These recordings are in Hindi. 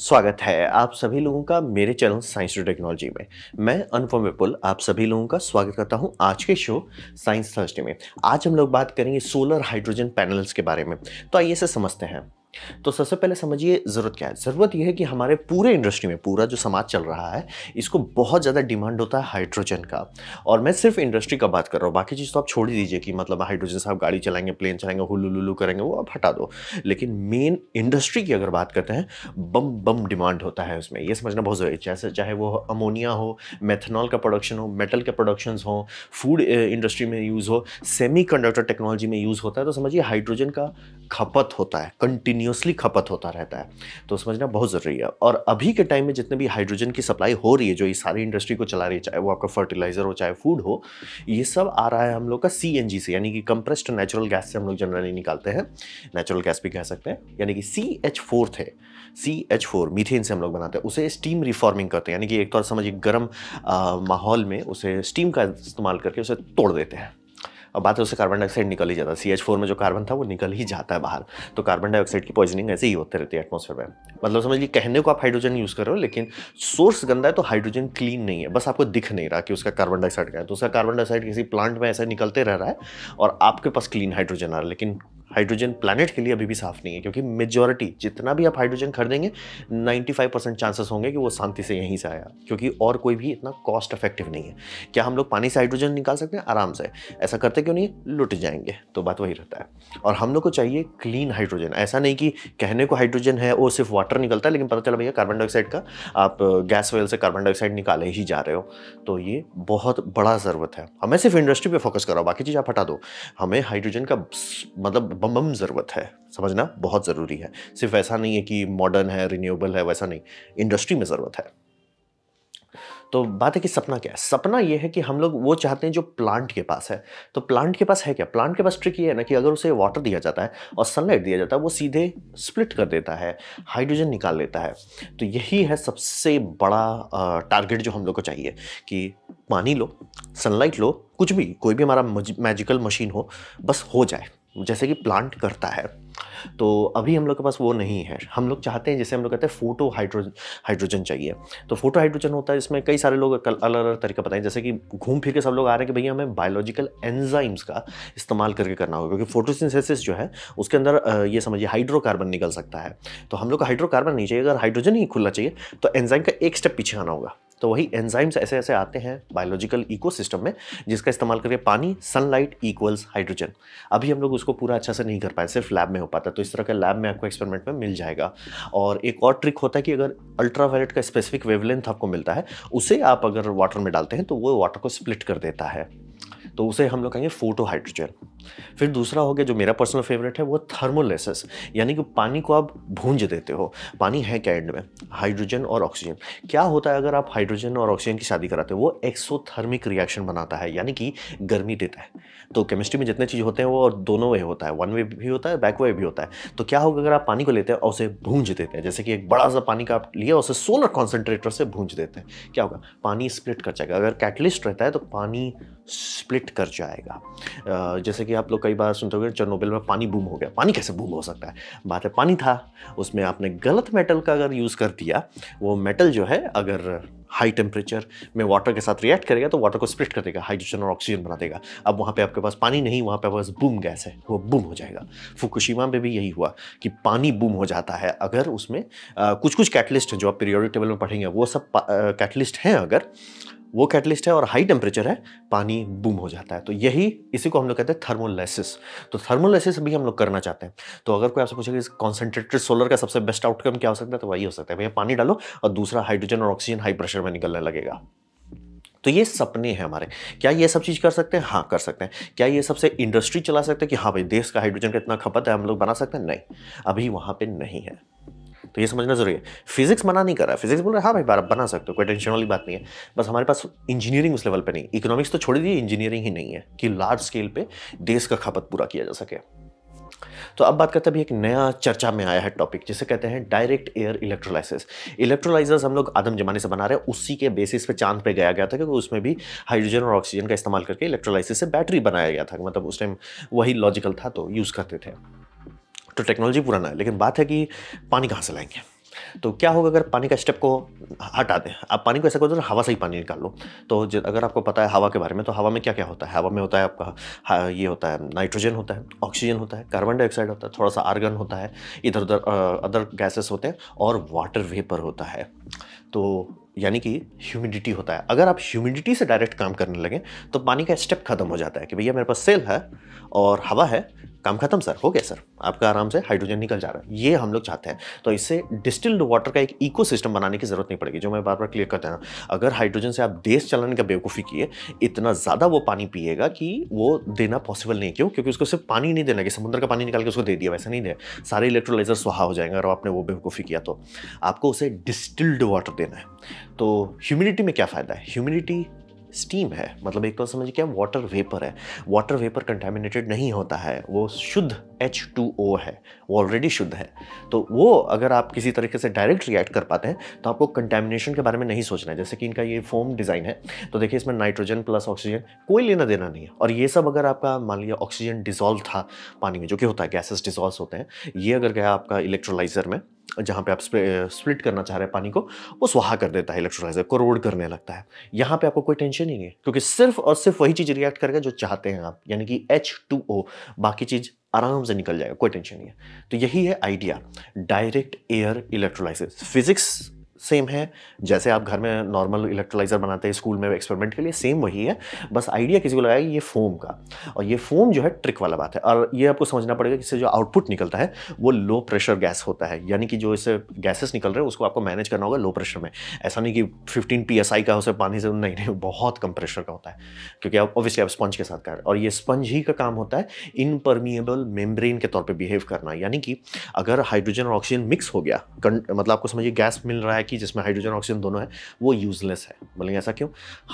स्वागत है आप सभी लोगों का मेरे चैनल साइंस टू टेक्नोलॉजी में मैं अनुपम विपुल आप सभी लोगों का स्वागत करता हूं आज के शो साइंस थर्सडे में आज हम लोग बात करेंगे सोलर हाइड्रोजन पैनल्स के बारे में तो आइए इसे समझते हैं तो सबसे पहले समझिए ज़रूरत क्या है ज़रूरत यह है कि हमारे पूरे इंडस्ट्री में पूरा जो समाज चल रहा है इसको बहुत ज़्यादा डिमांड होता है हाइड्रोजन का और मैं सिर्फ इंडस्ट्री का बात कर रहा हूँ बाकी चीज़ तो आप छोड़ ही दीजिए कि मतलब हाइड्रोजन से आप गाड़ी चलाएंगे प्लेन चलाएंगे हुलू करेंगे वो आप हटा दो लेकिन मेन इंडस्ट्री की अगर बात करते हैं बम बम डिमांड होता है उसमें यह समझना बहुत ज़रूरी है जैसे चाहे वो अमोनिया हो मेथनॉल का प्रोडक्शन हो मेटल के प्रोडक्शन हो फूड इंडस्ट्री में यूज़ हो सेमी टेक्नोलॉजी में यूज़ होता है तो समझिए हाइड्रोजन का खपत होता है कंटिन्यू कंटिन्यूसली खपत होता रहता है तो समझना बहुत ज़रूरी है और अभी के टाइम में जितने भी हाइड्रोजन की सप्लाई हो रही है जो ये सारी इंडस्ट्री को चला रही है चाहे वो आपका फर्टिलाइज़र हो चाहे फूड हो ये सब आ रहा है हम लोग का सी से यानी कि कंप्रेस्ड नेचुरल गैस से हम लोग जनरली निकालते हैं नेचुरल गैस भी कह सकते हैं यानी कि सी एच फोर थे सी एच फोर मीथेन से हम लोग बनाते हैं उसे स्टीम रिफॉर्मिंग करते हैं यानी कि एक तौर तो समझिए गर्म माहौल में उसे स्टीम का इस्तेमाल करके उसे तोड़ देते हैं और बाद में उससे कार्बन डाइऑक्साइड निकल ही जाता है सी एच फोर में जो कार्बन था वो निकल ही जाता है बाहर तो कार्बन डाइऑक्साइड की पॉइजनिंग ऐसे ही होते रहती है एटमोसफेयर में मतलब समझ लीजिए कहने को आप हाइड्रोजन यूज़ कर रहे हो लेकिन सोर्स गंदा है तो हाइड्रोजन क्लीन नहीं है बस आपको दिख नहीं रहा कि उसका कार्बन डाइऑक्साइड का है तो उसका कार्बन डाइऑक्साइड किसी प्लांट में ऐसा निकलते रह रहा है और आपके पास क्लीन हाइड्रोजन आ रहा है लेकिन हाइड्रोजन प्लानट के लिए अभी भी साफ नहीं है क्योंकि मेजोरिटी जितना भी आप हाइड्रोजन खरीदेंगे 95 परसेंट चांसेस होंगे कि वो शांति से यहीं से आया क्योंकि और कोई भी इतना कॉस्ट इफेक्टिव नहीं है क्या हम लोग पानी से हाइड्रोजन निकाल सकते हैं आराम से ऐसा करते क्यों नहीं लुट जाएंगे तो बात वही रहता है और हम लोग को चाहिए क्लीन हाइड्रोजन ऐसा नहीं कि कहने को हाइड्रोजन है वो सिर्फ वाटर निकलता है लेकिन पता चला भैया कार्बन डाइऑक्साइड का आप गैस वेल से कार्बन डाइऑक्साइड निकाले ही जा रहे हो तो ये बहुत बड़ा ज़रूरत है हमें सिर्फ इंडस्ट्री पर फोकस करो बाकी चीज़ आप हटा दो हमें हाइड्रोजन का मतलब बम ज़रूरत है समझना बहुत ज़रूरी है सिर्फ ऐसा नहीं है कि मॉडर्न है रिन्यूएबल है वैसा नहीं इंडस्ट्री में ज़रूरत है तो बात है कि सपना क्या है सपना यह है कि हम लोग वो चाहते हैं जो प्लांट के पास है तो प्लांट के पास है क्या प्लांट के पास ट्रिक ये है ना कि अगर उसे वाटर दिया जाता है और सनलाइट दिया जाता है वो सीधे स्प्लिट कर देता है हाइड्रोजन निकाल लेता है तो यही है सबसे बड़ा टारगेट जो हम लोग को चाहिए कि पानी लो सनलाइट लो कुछ भी कोई भी हमारा मैजिकल मशीन हो बस हो जाए जैसे कि प्लांट करता है तो अभी हम लोग के पास वो नहीं है हम लोग चाहते हैं जैसे हम लोग कहते हैं फोटो हाइड्रोजन हाइड्रोजन चाहिए तो फोटो हाइड्रोजन होता है इसमें कई सारे लोग अलग अलग तरीके बताएं जैसे कि घूम फिर के सब लोग आ रहे हैं कि भैया हमें बायोलॉजिकल एंजाइम्स का इस्तेमाल करके करना होगा क्योंकि फोटोसिंथेसिस जो है उसके अंदर ये समझिए हाइड्रोकार्बन निकल सकता है तो हम लोग को हाइड्रोकार्बन नहीं चाहिए अगर हाइड्रोजन ही खुलना चाहिए तो एंजाइम का एक स्टेप पीछे आना होगा तो वही एंजाइम्स ऐसे ऐसे आते हैं बायोलॉजिकल इकोसिस्टम में जिसका इस्तेमाल करके पानी सनलाइट इक्वल्स हाइड्रोजन अभी हम लोग उसको पूरा अच्छा से नहीं कर पाए सिर्फ लैब में हो पाता तो इस तरह का लैब में आपको एक्सपेरिमेंट में मिल जाएगा और एक और ट्रिक होता है कि अगर अल्ट्रावायलेट का स्पेसिफिक वेवलेंथ आपको मिलता है उसे आप अगर वाटर में डालते हैं तो वो वाटर को स्प्लिट कर देता है तो उसे हम लोग कहेंगे फोटो हाइड्रोजेल फिर दूसरा हो गया जो मेरा पर्सनल फेवरेट है वो थर्मोलेसिस यानी कि पानी को आप भूंज देते हो पानी है क्या एंड में हाइड्रोजन और ऑक्सीजन क्या होता है अगर आप हाइड्रोजन और ऑक्सीजन की शादी कराते हो वो एक्सोथर्मिक रिएक्शन बनाता है यानी कि गर्मी देता है तो केमिस्ट्री में जितने चीज़ होते हैं वो दोनों वे होता है वन वे भी होता है बैक वे भी होता है तो क्या होगा अगर आप पानी को लेते हैं और उसे भूंज देते हैं जैसे कि एक बड़ा सा पानी का आप लिया उसे सोलर कॉन्सेंट्रेटर से भूंज देते हैं क्या होगा पानी स्प्लिट कर जाएगा अगर कैटलिस्ट रहता है तो पानी स्प्लिट इफेक्ट कर जाएगा जैसे कि आप लोग कई बार सुनते हो चरनोबिल में पानी बूम हो गया पानी कैसे बूम हो सकता है बात है पानी था उसमें आपने गलत मेटल का अगर यूज़ कर दिया वो मेटल जो है अगर हाई टेम्परेचर में वाटर के साथ रिएक्ट करेगा तो वाटर को स्प्रिट कर देगा हाइड्रोजन और ऑक्सीजन बना देगा अब वहाँ पे आपके पास पानी नहीं वहाँ पे बस बूम गैस है वो बूम हो जाएगा फुकुशिमा में भी यही हुआ कि पानी बूम हो जाता है अगर उसमें आ, कुछ कुछ कैटलिस्ट हैं जो आप पीरियोडिक टेबल में पढ़ेंगे वो सब कैटलिस्ट हैं अगर वो कैटलिस्ट है और हाई टेम्परेचर है पानी बूम हो जाता है तो यही इसी को हम लोग कहते हैं थर्मोलाइसिस तो थर्मोलाइसिस भी हम लोग करना चाहते हैं तो अगर कोई आपसे पूछेगा इस कॉन्सेंट्रेटेड सोलर का सबसे बेस्ट आउटकम क्या हो सकता है तो वही हो सकता है भैया पानी डालो और दूसरा हाइड्रोजन और ऑक्सीजन हाई प्रेशर में निकलने लगेगा तो ये सपने हैं हमारे क्या ये सब चीज़ कर सकते हैं हाँ कर सकते हैं क्या ये सबसे इंडस्ट्री चला सकते हैं कि हाँ भाई देश का हाइड्रोजन का इतना खपत है हम लोग बना सकते हैं नहीं अभी वहाँ पर नहीं है तो ये समझना जरूरी है फिजिक्स मना नहीं कर रहा है फिजिक्स बोल रहा है हाँ भाई बार बना सकते हो कोई टेंशन वाली बात नहीं है बस हमारे पास इंजीनियरिंग उस लेवल पर नहीं इकोनॉमिक्स तो छोड़ दी इंजीनियरिंग ही नहीं है कि लार्ज स्केल पर देश का खपत पूरा किया जा सके तो अब बात करते हैं अभी एक नया चर्चा में आया है टॉपिक जिसे कहते हैं डायरेक्ट एयर इलेक्ट्रोलाइसिस इलेक्ट्रोलाइजर्स हम लोग आदम जमाने से बना रहे हैं उसी के बेसिस पे चांद पे गया गया था क्योंकि उसमें भी हाइड्रोजन और ऑक्सीजन का इस्तेमाल करके इलेक्ट्रोलाइसिस से बैटरी बनाया गया था मतलब उस टाइम वही लॉजिकल था तो यूज़ करते थे तो टेक्नोलॉजी पुराना है लेकिन बात है कि पानी कहाँ से लाएंगे तो क्या होगा अगर पानी का स्टेप को हटा दें आप पानी को ऐसा करो दो हवा से ही पानी निकाल लो तो अगर आपको पता है हवा के बारे में तो हवा में क्या क्या होता है हवा में होता है आपका ये होता है नाइट्रोजन होता है ऑक्सीजन होता है कार्बन डाइऑक्साइड होता है थोड़ा सा आर्गन होता है इधर उधर अदर गैसेस होते हैं और वाटर वेपर होता है तो यानी कि ह्यूमिडिटी होता है अगर आप ह्यूमिडिटी से डायरेक्ट काम करने लगें तो पानी का स्टेप खत्म हो जाता है कि भैया मेरे पास सेल है और हवा है काम खत्म सर हो गया सर आपका आराम से हाइड्रोजन निकल जा रहा है ये हम लोग चाहते हैं तो इससे डिस्टिल्ड वाटर का एक इको बनाने की जरूरत नहीं पड़ेगी जो मैं बार बार क्लियर करता हूँ अगर हाइड्रोजन से आप देश चलाने का बेवकूफ़ी किए इतना ज़्यादा वो पानी पिएगा कि वो देना पॉसिबल नहीं क्यों क्योंकि उसको सिर्फ पानी नहीं देना कि समुद्र का पानी निकाल के उसको दे दिया वैसा नहीं दे सारे इलेक्ट्रोलाइजर सुहा हो जाएंगे अगर आपने वो बेवकूफ़ी किया तो आपको उसे डिस्टिल्ड वाटर देना है तो ह्यूमिडिटी में क्या फ़ायदा है ह्यूमिडिटी स्टीम है मतलब एक तो समझ क्या वाटर वेपर है वाटर वेपर कंटेमिनेटेड नहीं होता है वो शुद्ध एच टू ओ है वो ऑलरेडी शुद्ध है तो वो अगर आप किसी तरीके से डायरेक्ट रिएक्ट कर पाते हैं तो आपको कंटेमिनेशन के बारे में नहीं सोचना है जैसे कि इनका ये फोम डिज़ाइन है तो देखिए इसमें नाइट्रोजन प्लस ऑक्सीजन कोई लेना देना नहीं है और ये सब अगर आपका मान लिया ऑक्सीजन डिजोल्व था पानी में जो कि होता है गैसेस डिजोल्व होते हैं ये अगर गया आपका इलेक्ट्रोलाइजर में जहाँ पे आप स्प्लिट करना चाह रहे हैं पानी को वो स्वाहा कर देता है इलेक्ट्रोलाइजर को रोड करने लगता है यहाँ पे आपको कोई टेंशन ही नहीं है क्योंकि सिर्फ और सिर्फ वही चीज़ रिएक्ट करेगा जो चाहते हैं आप यानी कि एच टू ओ बाकी चीज़ आराम से निकल जाएगा कोई टेंशन नहीं है तो यही है idea direct air electrolysis physics same है जैसे आप घर में नॉर्मल इलेक्ट्रोलाइजर बनाते हैं स्कूल में एक्सपेरिमेंट के लिए सेम वही है बस आइडिया किसी को लगाया ये फोम का और ये फोम जो है ट्रिक वाला बात है और ये आपको समझना पड़ेगा कि इससे जो आउटपुट निकलता है वो लो प्रेशर गैस होता है यानी कि जो इससे गैसेस निकल रहे हैं उसको आपको मैनेज करना होगा लो प्रेशर में ऐसा नहीं कि फिफ्टीन पी का उसे पानी से नहीं नहीं बहुत कम प्रेशर का होता है क्योंकि आप ऑब्वियसली आप स्पंज के साथ कर और ये स्पंज ही का काम होता है इनपर्मिएबल मेम्ब्रेन के तौर पर बिहेव करना यानी कि अगर हाइड्रोजन और ऑक्सीजन मिक्स हो गया मतलब आपको समझिए गैस मिल रहा है कि जिसमें हाइड्रोजन ऑक्सीजन दोनों है वो यूज़लेस है बोलेंगे ऐसा क्यों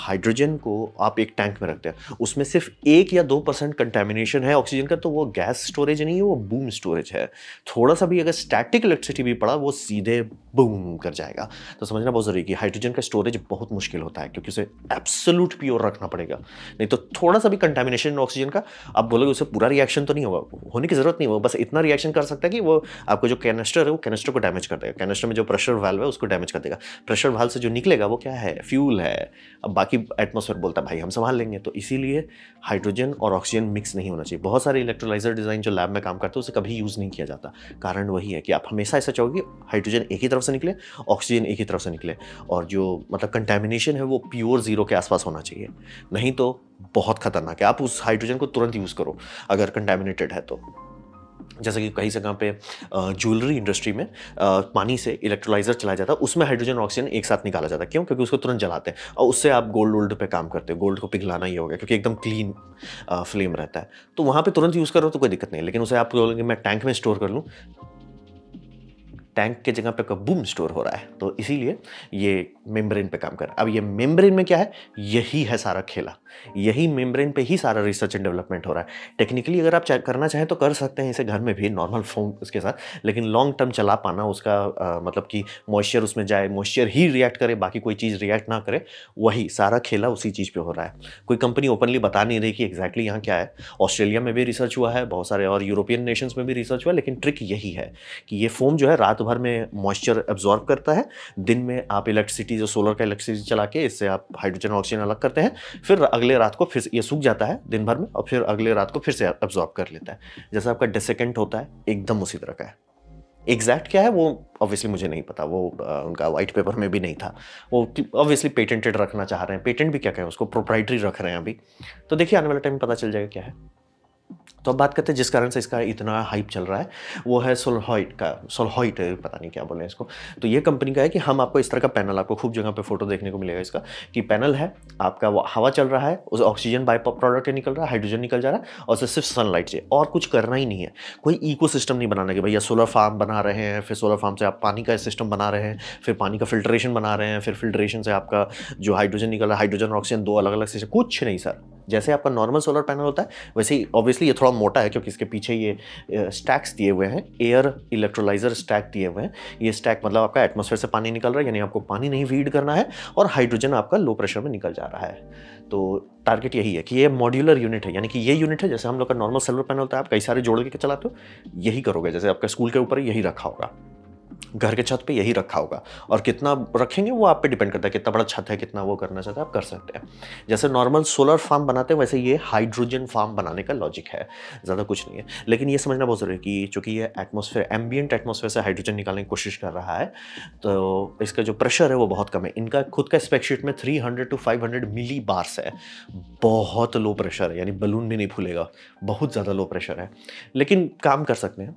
हाइड्रोजन को आप एक टैंक में रखते हैं उसमें सिर्फ एक या दो परसेंट कंटेमिनेशन है ऑक्सीजन का तो वो गैस स्टोरेज नहीं है वो बूम स्टोरेज है थोड़ा सा भी अगर स्टैटिक इलेक्ट्रिसिटी भी पड़ा वो सीधे बूम कर जाएगा तो समझना बहुत ज़रूरी है कि हाइड्रोजन का स्टोरेज बहुत मुश्किल होता है क्योंकि उसे एब्सोलूट प्योर रखना पड़ेगा नहीं तो थोड़ा सा भी कंटेमिनेशन ऑक्सीजन का आप बोलोगे उसे पूरा रिएक्शन तो नहीं होगा होने की ज़रूरत नहीं होगा बस इतना रिएक्शन कर सकता है कि वो आपको जो कैनेस्टर है वो कैनेस्टर को डैमेज कर देगा कैनेस्टर में जो प्रेशर वाल्व है उसको डैमेज डैमेज कर देगा प्रेशर वाल से जो निकलेगा वो क्या है फ्यूल है अब बाकी एटमोसफेयर बोलता है भाई हम संभाल लेंगे तो इसीलिए हाइड्रोजन और ऑक्सीजन मिक्स नहीं होना चाहिए बहुत सारे इलेक्ट्रोलाइजर डिज़ाइन जो लैब में काम करते हैं उसे कभी यूज़ नहीं किया जाता कारण वही है कि आप हमेशा ऐसा चाहोगे हाइड्रोजन एक ही तरफ से निकले ऑक्सीजन एक ही तरफ से निकले और जो मतलब कंटेमिनेशन है वो प्योर ज़ीरो के आसपास होना चाहिए नहीं तो बहुत खतरनाक है आप उस हाइड्रोजन को तुरंत यूज़ करो अगर कंटेमिनेटेड है तो जैसे कि कहीं जगह पे ज्वेलरी इंडस्ट्री में पानी से इलेक्ट्रोलाइजर चलाया जाता है उसमें हाइड्रोजन ऑक्सीजन एक साथ निकाला जाता है क्यों क्योंकि उसको तुरंत जलाते हैं और उससे आप गोल्ड वोल्ड पे काम करते हो गोल्ड को पिघलाना ही होगा क्योंकि एकदम क्लीन फ्लेम रहता है तो वहाँ पर तुरंत यूज़ करो तो कोई दिक्कत नहीं लेकिन उसे आप बोलेंगे मैं टैंक में स्टोर कर लूँ टैंक के जगह पे बूम स्टोर हो रहा है तो इसीलिए ये मेम्ब्रेन पे काम कर रहा है अब ये मेम्ब्रेन में क्या है यही है सारा खेला यही मेम्ब्रेन पे ही सारा रिसर्च एंड डेवलपमेंट हो रहा है टेक्निकली अगर आप चाह, करना चाहें तो कर सकते हैं इसे घर में भी नॉर्मल फोन उसके साथ लेकिन लॉन्ग टर्म चला पाना उसका आ, मतलब कि मॉइस्चर उसमें जाए मॉइस्चर ही रिएक्ट करे बाकी कोई चीज़ रिएक्ट ना करे वही सारा खेला उसी चीज़ पर हो रहा है कोई कंपनी ओपनली बता नहीं रही कि एग्जैक्टली यहाँ क्या है ऑस्ट्रेलिया में भी रिसर्च हुआ है बहुत सारे और यूरोपियन नेशंस में भी रिसर्च हुआ है लेकिन ट्रिक यही है कि ये फोम जो है रात भर में मॉइस्चर एब्जॉर्ब करता है दिन में आप इलेक्ट्रिसिटी जो सोलर का इलेक्ट्रिसिटी चला के इससे आप हाइड्रोजन ऑक्सीजन अलग करते हैं फिर अगले रात को फिर ये सूख जाता है दिन भर में और फिर अगले रात को फिर से एब्जॉर्ब कर लेता है जैसे आपका डेसेकेंट होता है एकदम उसी तरह का है एग्जैक्ट क्या है वो ऑब्वियसली मुझे नहीं पता वो उनका वाइट पेपर में भी नहीं था वो ऑब्वियसली पेटेंटेड रखना चाह रहे हैं पेटेंट भी क्या कहें उसको प्रोप्राइटरी रख रहे हैं अभी तो देखिए आने वाले टाइम में पता चल जाएगा क्या है तो अब बात करते हैं जिस कारण से इसका इतना हाइप चल रहा है वो है सोलहॉइट का सोलहॉइट पता नहीं क्या बोले इसको तो ये कंपनी का है कि हम आपको इस तरह का पैनल आपको खूब जगह पे फोटो देखने को मिलेगा इसका कि पैनल है आपका वो हवा चल रहा है उस ऑक्सीजन बाय प्रोडक्ट निकल रहा है हाइड्रोजन निकल जा रहा है और उसे सिर्फ सनलाइट से और कुछ करना ही नहीं है कोई इको सिस्टम नहीं बनाना कि भैया सोलर फार्म बना रहे हैं फिर सोलर फार्म से आप पानी का सिस्टम बना रहे हैं फिर पानी का फिल्ट्रेशन बना रहे हैं फिर फिल्ट्रेशन से आपका जो हाइड्रोजन निकल रहा है हाइड्रोजन और ऑक्सीजन दो अलग अलग सिस्टम कुछ नहीं सर जैसे आपका नॉर्मल सोलर पैनल होता है वैसे ही ऑब्वियसली ये थोड़ा थोड़ा मोटा है क्योंकि इसके पीछे ये स्टैक्स दिए हुए हैं एयर इलेक्ट्रोलाइजर स्टैक दिए हुए हैं ये स्टैक मतलब आपका एटमोसफेयर से पानी निकल रहा है यानी आपको पानी नहीं फीड करना है और हाइड्रोजन आपका लो प्रेशर में निकल जा रहा है तो टारगेट यही है कि ये मॉड्यूलर यूनिट है यानी कि ये यूनिट है जैसे हम लोग का नॉर्मल सेलर पैनल होता है आप कई सारे जोड़ के चलाते हो यही करोगे जैसे आपका स्कूल के ऊपर यही रखा होगा घर के छत पे यही रखा होगा और कितना रखेंगे वो आप पे डिपेंड करता है कितना बड़ा छत है कितना वो करना चाहते हैं आप कर सकते हैं जैसे नॉर्मल सोलर फार्म बनाते हैं वैसे ये हाइड्रोजन फार्म बनाने का लॉजिक है ज़्यादा कुछ नहीं है लेकिन ये समझना बहुत ज़रूरी है कि चूँकि ये एटमोसफेयर एम्बियंट एटमोसफेयर से हाइड्रोजन निकालने की कोशिश कर रहा है तो इसका जो प्रेशर है वो बहुत कम है इनका खुद का स्पेक्शीट में three two five millibars है बहुत लो प्रेशर है यानी बलून भी नहीं फूलेगा बहुत ज़्यादा लो प्रेशर है लेकिन काम कर सकते हैं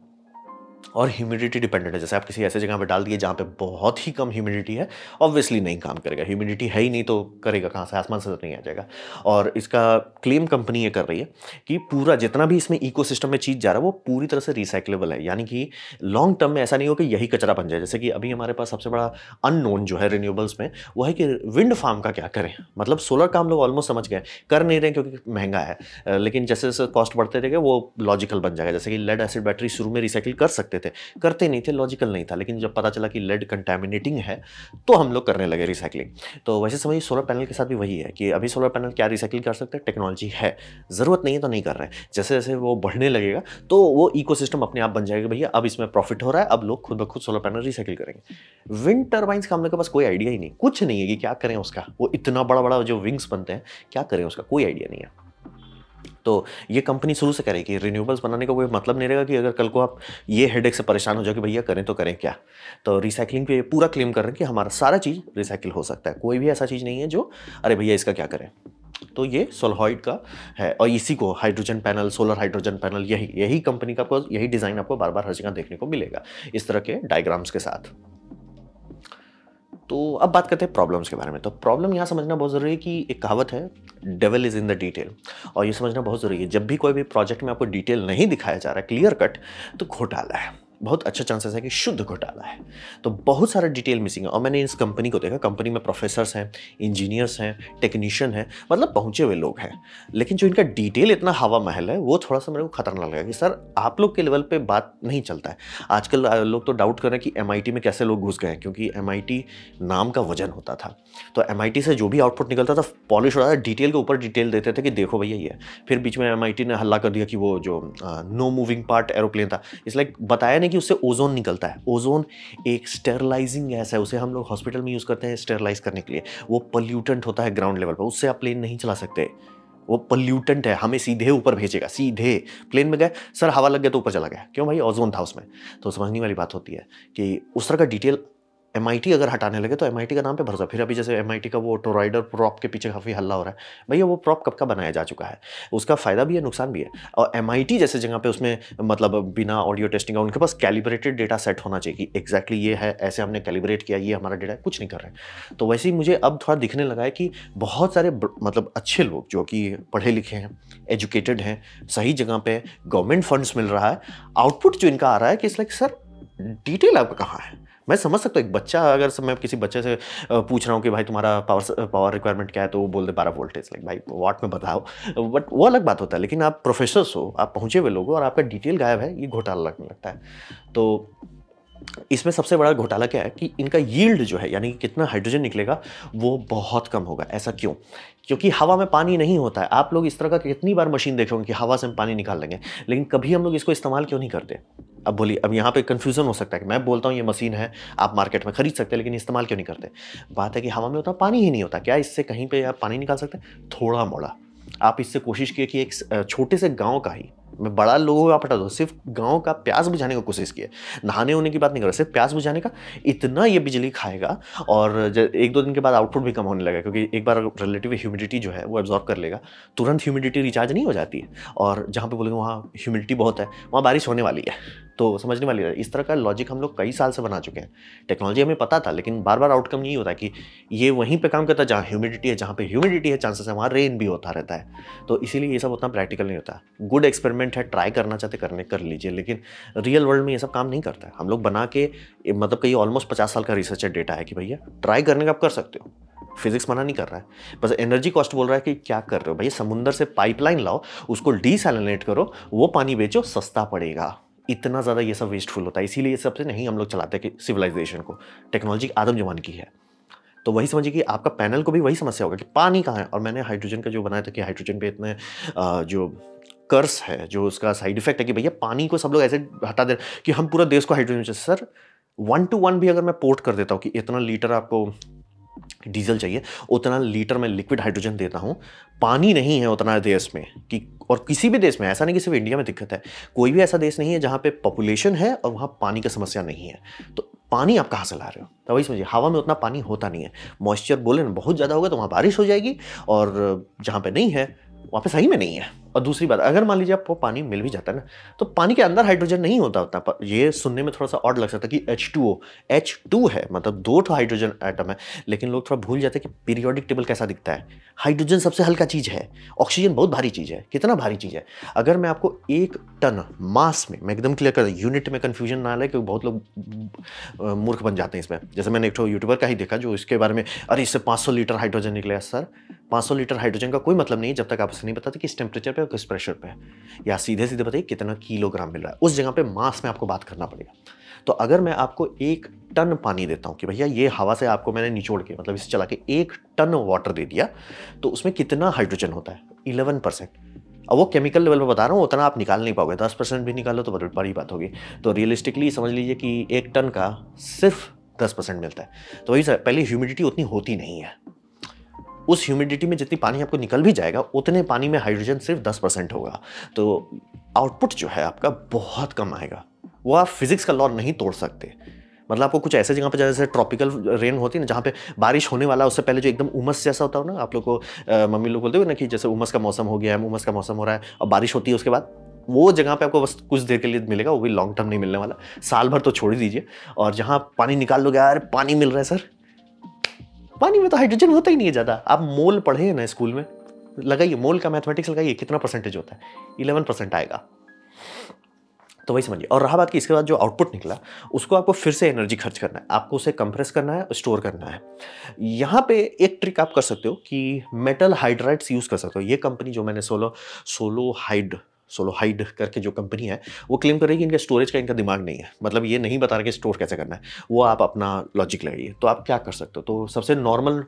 और ह्यूमिडिटी डिपेंडेंट है जैसे आप किसी ऐसे जगह पर डाल दिए जहाँ पे बहुत ही कम ह्यूमिडिटी है ऑब्वियसली नहीं काम करेगा ह्यूमिडिटी है ही नहीं तो करेगा कहाँ से आसमान से तो नहीं आ जाएगा और इसका क्लेम कंपनी ये कर रही है कि पूरा जितना भी इसमें इको में चीज़ जा रहा है वो पूरी तरह से रिसाइकलेबल है यानी कि लॉन्ग टर्म में ऐसा नहीं हो कि यही कचरा बन जाए जैसे कि अभी हमारे पास सबसे बड़ा अननोन जो है रिन्यूएबल्स में वो है कि विंड फार्म का क्या करें मतलब सोलर का हम लोग ऑलमोस्ट समझ गए कर नहीं रहे क्योंकि महंगा है लेकिन जैसे जैसे कॉस्ट बढ़ते रहेगा वो लॉजिकल बन जाएगा जैसे कि लेड एसिड बैटरी शुरू में रिसाइकिल कर सकते सकते थे करते नहीं थे लॉजिकल नहीं था लेकिन जब पता चला कि लेड कंटेमिनेटिंग है तो हम लोग करने लगे रिसाइकिलिंग तो वैसे समझिए सोलर पैनल के साथ भी वही है कि अभी सोलर पैनल क्या रिसाइकिल कर सकते हैं टेक्नोलॉजी है ज़रूरत नहीं है तो नहीं कर रहे जैसे जैसे वो बढ़ने लगेगा तो वो इको अपने आप बन जाएगा भैया अब इसमें प्रॉफिट हो रहा है अब लोग खुद ब खुद सोलर पैनल रिसाइकिल करेंगे विंड टर्बाइंस का हम लोग के पास कोई आइडिया ही नहीं कुछ नहीं है कि क्या करें उसका वो इतना बड़ा बड़ा जो विंग्स बनते हैं क्या करें उसका कोई आइडिया नहीं है तो ये कंपनी शुरू से करेगी रिन्यूएबल्स बनाने का कोई मतलब नहीं रहेगा कि अगर कल को आप ये हेडेक से परेशान हो जाओ कि भैया करें तो करें क्या तो रिसाइकिलिंग पे पूरा क्लेम कर रहे हैं कि हमारा सारा चीज़ रिसाइकिल हो सकता है कोई भी ऐसा चीज़ नहीं है जो अरे भैया इसका क्या करें तो ये सोलहॉइड का है और इसी को hydrogen panel solar hydrogen panel यही यही कंपनी का आपको यही डिज़ाइन आपको बार बार हर जगह देखने को मिलेगा इस तरह के डायग्राम्स के साथ तो अब बात करते हैं प्रॉब्लम्स के बारे में तो प्रॉब्लम यहाँ समझना बहुत ज़रूरी है कि एक कहावत है devil is in the detail और ये समझना बहुत ज़रूरी है जब भी कोई भी प्रोजेक्ट में आपको डिटेल नहीं दिखाया जा रहा है क्लियर कट तो घोटाला है बहुत अच्छा चांसेस है कि शुद्ध घोटाला है तो बहुत सारा डिटेल मिसिंग है और मैंने इस कंपनी को देखा कंपनी में प्रोफेसर्स हैं इंजीनियर्स हैं टेक्नीशियन हैं मतलब पहुंचे हुए लोग हैं लेकिन जो इनका डिटेल इतना हवा महल है वो थोड़ा सा मेरे को खतरनाक लगा कि सर आप लोग के लेवल पर बात नहीं चलता है आजकल लोग तो डाउट कर रहे हैं कि एम में कैसे लोग घुस गए क्योंकि एम नाम का वजन होता था तो एम से जो भी आउटपुट निकलता था पॉलिश होता था डिटेल के ऊपर डिटेल देते थे कि देखो भैया ये फिर बीच में एम ने हल्ला कर दिया कि वो जो नो मूविंग पार्ट एरोप्लेन था इसलिए बताया नहीं कि उससे ओजोन निकलता है ओजोन एक स्टेरलाइजिंग गैस है उसे हम लोग हॉस्पिटल में यूज़ करते हैं स्टेरलाइज करने के लिए वो पल्यूटेंट होता है ग्राउंड लेवल पर उससे आप प्लेन नहीं चला सकते वो पल्यूटेंट है हमें सीधे ऊपर भेजेगा सीधे प्लेन में गए सर हवा लग गया तो ऊपर चला गया क्यों भाई ओजोन था उसमें तो समझने वाली बात होती है कि उस तरह का डिटेल एम अगर हटाने लगे तो एम का नाम पे भरोसा फिर अभी जैसे एम का वो टोराइडर प्रॉप के पीछे काफ़ी हल्ला हो रहा है भैया वो प्रॉप कब का बनाया जा चुका है उसका फ़ायदा भी है नुकसान भी है और एम जैसे जगह पे उसमें मतलब बिना ऑडियो टेस्टिंग का उनके पास कैलिब्रेटेड डेटा सेट होना चाहिए कि एक्जैक्टली ये है ऐसे हमने कैलिब्रेट किया ये हमारा डेटा कुछ नहीं कर रहे हैं तो वैसे ही मुझे अब थोड़ा दिखने लगा है कि बहुत सारे मतलब अच्छे लोग जो कि पढ़े लिखे हैं एजुकेटेड हैं सही जगह पर गवर्नमेंट फंड्स मिल रहा है आउटपुट जो इनका आ रहा है कि इस लाइक सर डिटेल आपका कहाँ है मैं समझ सकता हूँ एक बच्चा अगर सब मैं किसी बच्चे से पूछ रहा हूँ कि भाई तुम्हारा पावर पावर रिक्वायरमेंट क्या है तो वो बोल दे बारह वोल्टेज लाइक भाई वाट में बताओ बट वो अलग बात होता है लेकिन आप प्रोफेसर्स हो आप पहुँचे हुए लोग हो और आपका डिटेल गायब है ये घोटाला लगने लगता है तो इसमें सबसे बड़ा घोटाला क्या है कि इनका यील्ड जो है यानी कि कितना हाइड्रोजन निकलेगा वो बहुत कम होगा ऐसा क्यों क्योंकि हवा में पानी नहीं होता है आप लोग इस तरह का कितनी बार मशीन देखे होंगे कि हवा से हम पानी निकाल लेंगे लेकिन कभी हम लोग इसको इस्तेमाल क्यों नहीं करते अब बोलिए अब यहाँ पे कन्फ्यूज़न हो सकता है कि मैं बोलता हूँ ये मशीन है आप मार्केट में खरीद सकते हैं लेकिन इस्तेमाल क्यों नहीं करते बात है कि हवा में होता पानी ही नहीं होता क्या इससे कहीं पर आप पानी निकाल सकते हैं थोड़ा मोड़ा आप इससे कोशिश किए कि एक छोटे से गाँव का ही मैं बड़ा लोगों का पटा दो सिर्फ गांव का प्यास बुझाने की कोशिश की है नहाने होने की बात नहीं कर रहा सिर्फ प्यास बुझाने का इतना ये बिजली खाएगा और एक दो दिन के बाद आउटपुट भी कम होने लगा क्योंकि एक बार रिलेटिव ह्यूमिडिटी जो है वो एब्जॉर्व कर लेगा तुरंत ह्यूमिडिटी रिचार्ज नहीं हो जाती है और जहाँ पर बोलेंगे वहाँ ह्यूमिडिटी बहुत है वहाँ बारिश होने वाली है तो समझने वाली इस तरह का लॉजिक हम लोग कई साल से बना चुके हैं टेक्नोलॉजी हमें पता था लेकिन बार बार आउटकम यही होता कि ये वहीं पर काम करता है जहाँ ह्यूमिडिटी है जहाँ पे ह्यूमिडिटी है चांसेस है वहाँ रेन भी होता रहता है तो इसीलिए ये सब उतना प्रैक्टिकल नहीं होता गुड एक्सपेरिमेंट है ट्राई करना चाहते करने कर लीजिए लेकिन रियल वर्ल्ड में ये सब काम नहीं करता है हम लोग बना के मतलब कहीं ऑलमोस्ट पचास साल का रिसर्च डेटा है कि भैया ट्राई करने का आप कर सकते हो फिजिक्स मना नहीं कर रहा है बस एनर्जी कॉस्ट बोल रहा है कि क्या कर रहे हो भैया समुंदर से पाइपलाइन लाओ उसको डिसलिनेट करो वो पानी बेचो सस्ता पड़ेगा इतना ज़्यादा ये सब वेस्टफुल होता है इसीलिए सबसे नहीं हम लोग चलाते कि सिविलाइजेशन को टेक्नोलॉजी आदम जमान की है तो वही समझिए कि आपका पैनल को भी वही समस्या होगा कि पानी कहाँ है और मैंने हाइड्रोजन का जो बनाया था कि हाइड्रोजन पे इतने जो कर्स है जो उसका साइड इफेक्ट है कि भैया पानी को सब लोग ऐसे हटा दे कि हम पूरा देश को hydrogen sir one two one भी अगर मैं पोर्ट कर देता हूँ कि इतना लीटर आपको डीजल चाहिए उतना लीटर में लिक्विड हाइड्रोजन देता हूँ पानी नहीं है उतना देश में कि और किसी भी देश में ऐसा नहीं कि सिर्फ इंडिया में दिक्कत है कोई भी ऐसा देश नहीं है जहाँ पे पॉपुलेशन है और वहाँ पानी की समस्या नहीं है तो पानी आप कहाँ से ला रहे हो तो वही समझिए हवा में उतना पानी होता नहीं है मॉइस्चर बोले ना बहुत ज़्यादा होगा तो वहाँ बारिश हो जाएगी और जहाँ पर नहीं है वहाँ पे सही में नहीं है और दूसरी बात अगर मान लीजिए आपको पानी मिल भी जाता है ना तो पानी के अंदर हाइड्रोजन नहीं होता पर ये सुनने में थोड़ा सा ऑड लग सकता है कि H two O H two है मतलब दो ठो हाइड्रोजन आइटम है लेकिन लोग थोड़ा भूल जाते हैं कि पीरियोडिक टेबल कैसा दिखता है हाइड्रोजन सबसे हल्का चीज़ है ऑक्सीजन बहुत भारी चीज़ है कितना भारी चीज़ है अगर मैं आपको एक टन मास में मैं एकदम क्लियर कर यूनिट में कन्फ्यूजन ना लें क्योंकि बहुत लोग मूर्ख बन जाते हैं इसमें जैसे मैंने एक यूट्यूबर का ही देखा जो इसके बारे में अरे इससे पाँच लीटर हाइड्रोजन निकले सर सौ लीटर हाइड्रोजन का कोई मतलब नहीं जब तक आप उसे नहीं बताते किस टेम्परेचर पर किस प्रेशर पर या सीधे सीधे बताइए कितना किलोग्राम मिल रहा है उस जगह पर मास में आपको बात करना पड़ेगा तो अगर मैं आपको एक टन पानी देता हूँ कि भैया ये हवा से आपको मैंने निचोड़ के मतलब इसे चला के एक टन वाटर दे दिया तो उसमें कितना हाइड्रोजन होता है इलेवन परसेंट अब वो केमिकल लेवल पर बता रहा हूँ उतना आप निकाल नहीं पाओगे दस परसेंट भी निकालो तो बड़ी बात होगी तो रियलिस्टिकली समझ लीजिए कि एक टन का सिर्फ दस परसेंट मिलता है तो वही सर पहले ह्यूमिडिटी उतनी होती नहीं है उस ह्यूमिडिटी में जितनी पानी आपको निकल भी जाएगा उतने पानी में हाइड्रोजन सिर्फ दस परसेंट होगा तो आउटपुट जो है आपका बहुत कम आएगा वो आप फिजिक्स का लॉ नहीं तोड़ सकते मतलब आपको कुछ ऐसे जगह पर जैसे ट्रॉपिकल रेन होती है ना जहाँ पे बारिश होने वाला है उससे पहले जो एकदम उमस जैसा होता हो ना आप लोग को मम्मी लोग बोलते हो ना कि जैसे उमस का मौसम हो गया है उमस का मौसम हो रहा है और बारिश होती है उसके बाद वो जगह पे आपको बस कुछ देर के लिए मिलेगा वो भी लॉन्ग टर्म नहीं मिलने वाला साल भर तो छोड़ ही दीजिए और जहाँ पानी निकाल लोगे यार पानी मिल रहा है सर पानी में तो हाइड्रोजन होता ही नहीं है ज़्यादा आप मोल पढ़े हैं ना स्कूल में लगाइए मोल का मैथमेटिक्स लगाइए कितना परसेंटेज होता है इलेवन परसेंट आएगा तो वही समझिए और रहा बात की इसके बाद जो आउटपुट निकला उसको आपको फिर से एनर्जी खर्च करना है आपको उसे कंप्रेस करना है स्टोर करना है यहाँ पे एक ट्रिक आप कर सकते हो कि मेटल हाइड्राइड्स यूज़ कर सकते हो ये कंपनी जो मैंने Solo Solo Hyd Solo Hyd करके जो कंपनी है वो क्लेम कर रही है कि इनका स्टोरेज का इनका दिमाग नहीं है मतलब ये नहीं बता रहा कि स्टोर कैसे करना है वो आप अपना लॉजिक लगाइए तो आप क्या कर सकते हो तो सबसे नॉर्मल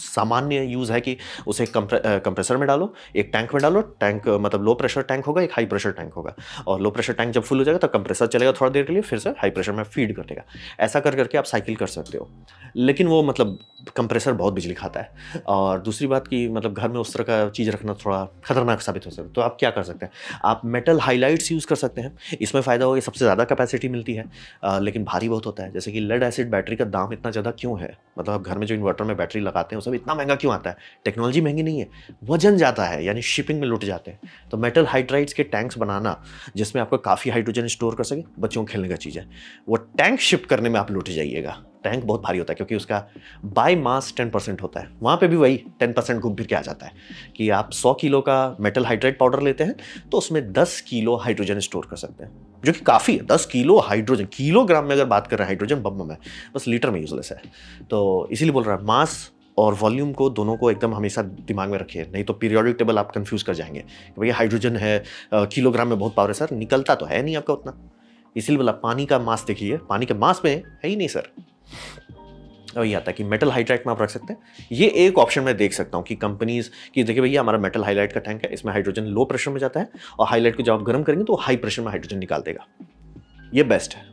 सामान्य यूज़ है कि उसे कंप्रेसर में डालो एक टैंक में डालो टैंक मतलब लो प्रेशर टैंक होगा एक हाई प्रेशर टैंक होगा और लो प्रेशर टैंक जब फुल हो जाएगा तब तो कंप्रेसर चलेगा थोड़ा देर के लिए फिर से हाई प्रेशर में फीड कर देगा ऐसा कर करके आप साइकिल कर सकते हो लेकिन वो मतलब कंप्रेसर बहुत बिजली खाता है और दूसरी बात कि मतलब घर में उस तरह का चीज़ रखना थोड़ा खतरनाक साबित हो सकता है तो आप क्या कर सकते हैं आप मेटल हाईलाइट्स यूज़ कर सकते हैं इसमें फ़ायदा होगा सबसे ज़्यादा कैपेसिटी मिलती है लेकिन भारी बहुत होता है जैसे कि लेड एसिड बैटरी का दाम इतना ज़्यादा क्यों है मतलब आप घर में जो इन्वर्टर में बैटरी लगाते हैं सब इतना महंगा क्यों आता है टेक्नोलॉजी महंगी नहीं है वजन जाता है यानी शिपिंग में लुट जाते हैं तो मेटल हाइड्राइड्स के टैंक्स बनाना जिसमें आपका काफ़ी हाइड्रोजन स्टोर कर सके बच्चों को खेलने का चीज़ है वो टैंक शिप करने में आप लुट जाइएगा टैंक बहुत भारी होता है क्योंकि उसका बाई मास टेन परसेंट होता है वहाँ पर भी वही टेन परसेंट घूम फिर के आ जाता है कि आप सौ किलो का मेटल हाइड्रेट पाउडर लेते हैं तो उसमें दस किलो हाइड्रोजन स्टोर कर सकते हैं जो कि काफ़ी है दस किलो हाइड्रोजन किलोग्राम में अगर बात कर रहे हैं हाइड्रोजन बम में बस लीटर में यूजलेस है तो इसीलिए बोल रहा है मास और वॉल्यूम को दोनों को एकदम हमेशा दिमाग में रखिए नहीं तो पीरियोडिक टेबल आप कंफ्यूज कर जाएंगे कि भैया हाइड्रोजन है किलोग्राम में बहुत पावर है सर निकलता तो है नहीं आपका उतना इसीलिए बोला पानी का मास देखिए पानी के मास में है ही नहीं सर और आता है कि मेटल हाइड्राइट में आप रख सकते हैं ये एक ऑप्शन मैं देख सकता हूँ कि कंपनीज कि देखिए भैया हमारा मेटल हाईलाइट का टैंक है इसमें हाइड्रोजन लो प्रेशर में जाता है और हाईलाइट को जब आप गर्म करेंगे तो हाई प्रेशर में हाइड्रोजन निकाल देगा ये बेस्ट है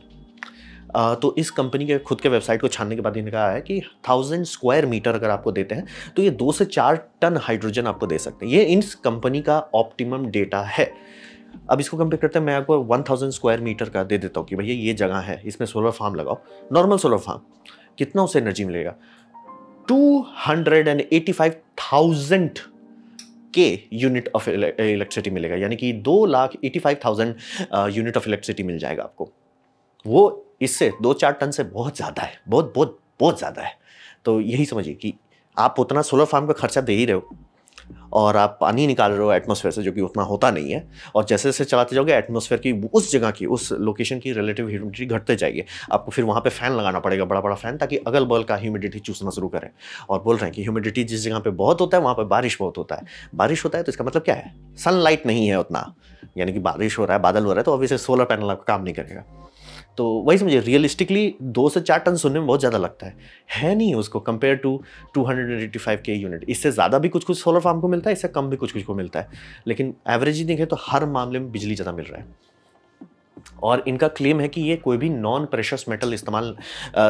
तो इस कंपनी के खुद के वेबसाइट को छानने के बाद इन्होंने कहा है कि थाउजेंड स्क्वायर मीटर अगर आपको देते हैं तो ये दो से चार टन हाइड्रोजन आपको दे सकते हैं ये इस कंपनी का ऑप्टिमम डेटा है अब इसको कंपेयर करते हैं मैं आपको 1000 स्क्वायर मीटर का दे देता हूँ कि भैया ये जगह है इसमें सोलर फार्म लगाओ नॉर्मल सोलर फार्म कितना उसे एनर्जी मिलेगा 285,000 के यूनिट ऑफ इलेक्ट्रिसिटी मिलेगा यानी कि दो lakh eighty five thousand unit of electricity मिल जाएगा आपको वो इससे दो चार टन से बहुत ज़्यादा है बहुत बहुत बहुत ज़्यादा है तो यही समझिए कि आप उतना सोलर फार्म का खर्चा दे ही रहे हो और आप पानी निकाल रहे हो एटमोसफेयर से जो कि उतना होता नहीं है और जैसे जैसे चलाते जाओगे एटमोसफेयर की उस जगह की उस लोकेशन की रिलेटिव ह्यूमिडिटी घटते जाएगी आपको फिर वहाँ पे फैन लगाना पड़ेगा बड़ा बड़ा फैन ताकि अगल बगल का ह्यूमिडिटी चूसना शुरू करें और बोल रहे हैं कि ह्यूमिडिटी जिस जगह पर बहुत होता है वहाँ पर बारिश बहुत होता है बारिश होता है तो इसका मतलब क्या है सनलाइट नहीं है उतना यानी कि बारिश हो रहा है बादल हो रहा है तो अभी से सोलर पैनल आपका काम नहीं करेगा तो वही समझिए रियलिस्टिकली दो से चार टन सुनने में बहुत ज़्यादा लगता है है नहीं उसको कंपेयर टू 285 के यूनिट इससे ज़्यादा भी कुछ कुछ सोलर फार्म को मिलता है इससे कम भी कुछ कुछ को मिलता है लेकिन एवरेज ही देखें तो हर मामले में बिजली ज़्यादा मिल रहा है और इनका क्लेम है कि ये कोई भी नॉन प्रेशस मेटल इस्तेमाल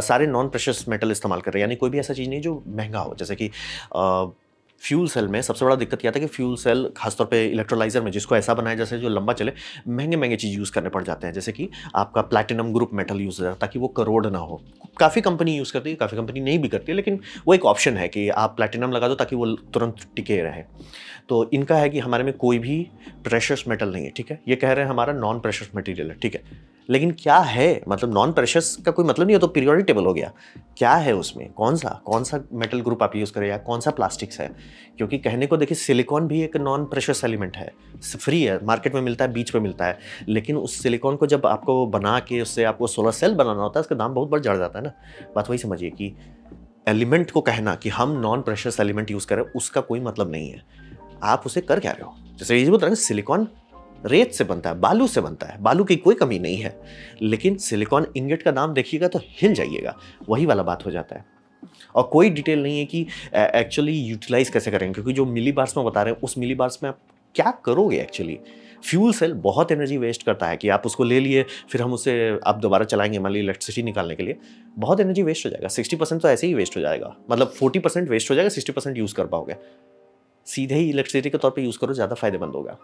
सारे नॉन प्रेशस मेटल इस्तेमाल कर रहे हैं यानी कोई भी ऐसा चीज़ नहीं जो महंगा हो जैसे कि आ, फ्यूल सेल में सबसे बड़ा दिक्कत यह था कि फ्यूल सेल खासतौर पर इलेक्ट्रोलाइजर में जिसको ऐसा बनाया जैसे जो लंबा चले महंगे महंगे चीज़ यूज़ करने पड़ जाते हैं जैसे कि आपका प्लैटिनम ग्रुप मेटल यूज़ हो ताकि वो करोड़ ना हो काफ़ी कंपनी यूज़ करती है काफ़ी कंपनी नहीं भी करती है लेकिन वो एक ऑप्शन है कि आप प्लैटिनम लगा दो ताकि वो तुरंत टिके रहे तो इनका है कि हमारे में कोई भी प्रेशर्स मेटल नहीं है ठीक है ये कह रहे हैं हमारा नॉन प्रेशर्स मटेरियल है ठीक है लेकिन क्या है मतलब नॉन प्रेशस का कोई मतलब नहीं हो तो पीरियोडिक टेबल हो गया क्या है उसमें कौन सा कौन सा मेटल ग्रुप आप यूज़ करें या कौन सा प्लास्टिक्स है क्योंकि कहने को देखिए सिलिकॉन भी एक नॉन प्रेशस एलिमेंट है फ्री है मार्केट में मिलता है बीच में मिलता है लेकिन उस सिलिकॉन को जब आपको बना के उससे आपको सोलर सेल बनाना होता है उसका दाम बहुत बढ़ जड़ जाता है ना बात वही समझिए कि एलिमेंट को कहना कि हम नॉन प्रेशस एलिमेंट यूज़ करें उसका कोई मतलब नहीं है आप उसे कर क्या रहे हो जैसे ये बता रहे सिलिकॉन रेत से बनता है बालू से बनता है बालू की कोई कमी नहीं है लेकिन सिलिकॉन इंगेट का नाम देखिएगा तो हिल जाइएगा वही वाला बात हो जाता है और कोई डिटेल नहीं है कि एक्चुअली यूटिलाइज कैसे करेंगे क्योंकि जो मिली बार्स में बता रहे हैं उस मिली बार्स में आप क्या करोगे एक्चुअली फ्यूल सेल बहुत एनर्जी वेस्ट करता है कि आप उसको ले लिए फिर हम उसे आप दोबारा चलाएंगे मान ली इलेक्ट्रिसिटी निकालने के लिए बहुत एनर्जी वेस्ट हो जाएगा सिक्सटी परसेंट तो ऐसे ही वेस्ट हो जाएगा मतलब फोर्टी परसेंट वेस्ट हो जाएगा सिक्सटी परसेंट यूज़ कर पाओगे सीधे ही इलेक्ट्रिसिटी के तौर पर यूज़ करो ज़्यादा फायदेमंद होगा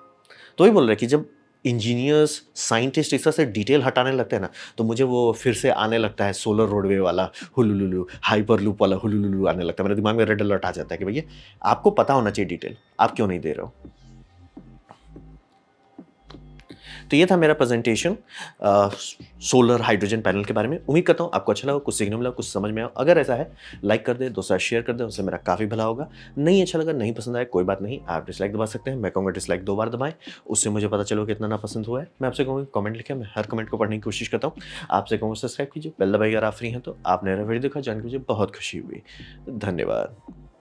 तो वही बोल रहे कि जब इंजीनियर्स साइंटिस्ट इस तरह से डिटेल हटाने लगते हैं ना तो मुझे वो फिर से आने लगता है सोलर रोडवे वाला हुलुलुलु हाइपर लूप वाला हुलुलुलु आने लगता है मेरे दिमाग में रेड अलर्ट आ जाता है कि भैया आपको पता होना चाहिए डिटेल आप क्यों नहीं दे रहे हो तो ये था मेरा प्रेजेंटेशन सोलर हाइड्रोजन पैनल के बारे में उम्मीद करता हूँ आपको अच्छा लगा कुछ सीखने मिला कुछ समझ में आओ अगर ऐसा है लाइक कर दे दोस्तों शेयर कर दे उससे मेरा काफ़ी भला होगा नहीं अच्छा लगा नहीं पसंद आया कोई बात नहीं आप डिसलाइक दबा सकते हैं मैं कहूँगा डिसलाइक दो बार दबाएं उससे मुझे पता चलो कितना ना पसंद हुआ है मैं आपसे कहूँगा कमेंट लिखे मैं हर कमेंट को पढ़ने की कोशिश करता हूँ आपसे कहूँगा सब्सक्राइब कीजिए बेल दबाई अगर आप फ्री हैं तो आपने मेरा वीडियो देखा जान मुझे बहुत खुशी हुई धन्यवाद